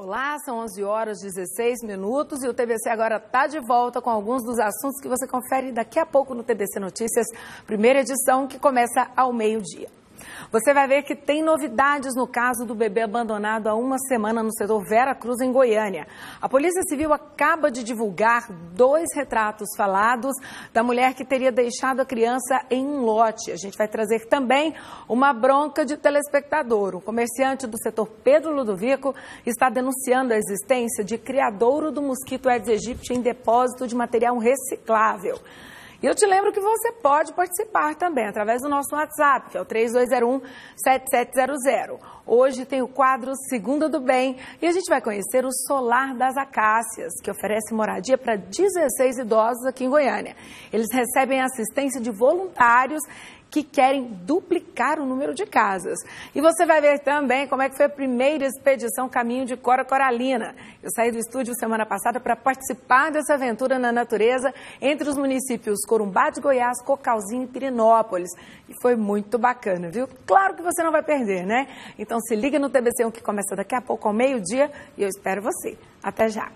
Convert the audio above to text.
Olá, são 11 horas 16 minutos e o TBC agora está de volta com alguns dos assuntos que você confere daqui a pouco no TBC Notícias, primeira edição que começa ao meio-dia. Você vai ver que tem novidades no caso do bebê abandonado há uma semana no setor Vera Cruz, em Goiânia. A Polícia Civil acaba de divulgar dois retratos falados da mulher que teria deixado a criança em um lote. A gente vai trazer também uma bronca de telespectador. O comerciante do setor Pedro Ludovico está denunciando a existência de criadouro do mosquito Aedes aegypti em depósito de material reciclável. E eu te lembro que você pode participar também através do nosso WhatsApp, que é o 3201-7700. Hoje tem o quadro Segunda do Bem e a gente vai conhecer o Solar das Acácias, que oferece moradia para 16 idosos aqui em Goiânia. Eles recebem assistência de voluntários que querem duplicar o número de casas. E você vai ver também como é que foi a primeira expedição Caminho de Cora Coralina. Eu saí do estúdio semana passada para participar dessa aventura na natureza entre os municípios Corumbá de Goiás, Cocalzinho e Pirinópolis. E foi muito bacana, viu? Claro que você não vai perder, né? Então se liga no TBC1 que começa daqui a pouco ao meio-dia e eu espero você. Até já!